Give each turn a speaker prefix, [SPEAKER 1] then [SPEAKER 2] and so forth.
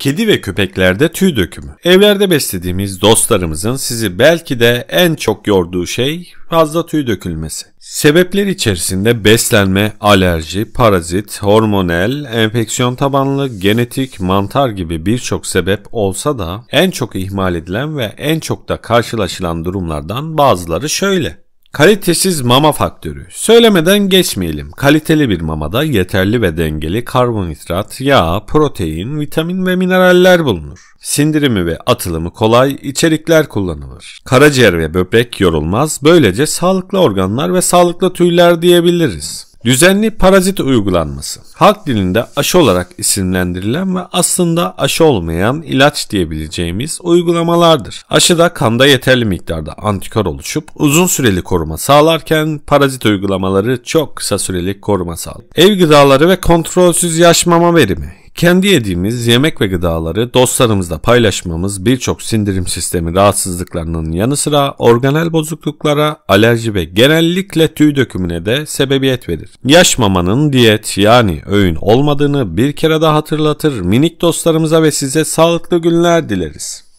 [SPEAKER 1] Kedi ve köpeklerde tüy dökümü. Evlerde beslediğimiz dostlarımızın sizi belki de en çok yorduğu şey fazla tüy dökülmesi. Sebepler içerisinde beslenme, alerji, parazit, hormonel, enfeksiyon tabanlı, genetik, mantar gibi birçok sebep olsa da en çok ihmal edilen ve en çok da karşılaşılan durumlardan bazıları şöyle. Kalitesiz mama faktörü. Söylemeden geçmeyelim. Kaliteli bir mamada yeterli ve dengeli karbonhidrat, yağ, protein, vitamin ve mineraller bulunur. Sindirimi ve atılımı kolay, içerikler kullanılır. Karaciğer ve böbrek yorulmaz, böylece sağlıklı organlar ve sağlıklı tüyler diyebiliriz. Düzenli parazit uygulanması. Halk dilinde aşı olarak isimlendirilen ve aslında aşı olmayan ilaç diyebileceğimiz uygulamalardır. Aşıda kanda yeterli miktarda antikor oluşup uzun süreli koruma sağlarken parazit uygulamaları çok kısa süreli koruma sağlar. Ev gıdaları ve kontrolsüz yaşmama verimi. Kendi yediğimiz yemek ve gıdaları dostlarımızla paylaşmamız birçok sindirim sistemi rahatsızlıklarının yanı sıra organel bozukluklara, alerji ve genellikle tüy dökümüne de sebebiyet verir. Yaş diyet yani öğün olmadığını bir kere daha hatırlatır, minik dostlarımıza ve size sağlıklı günler dileriz.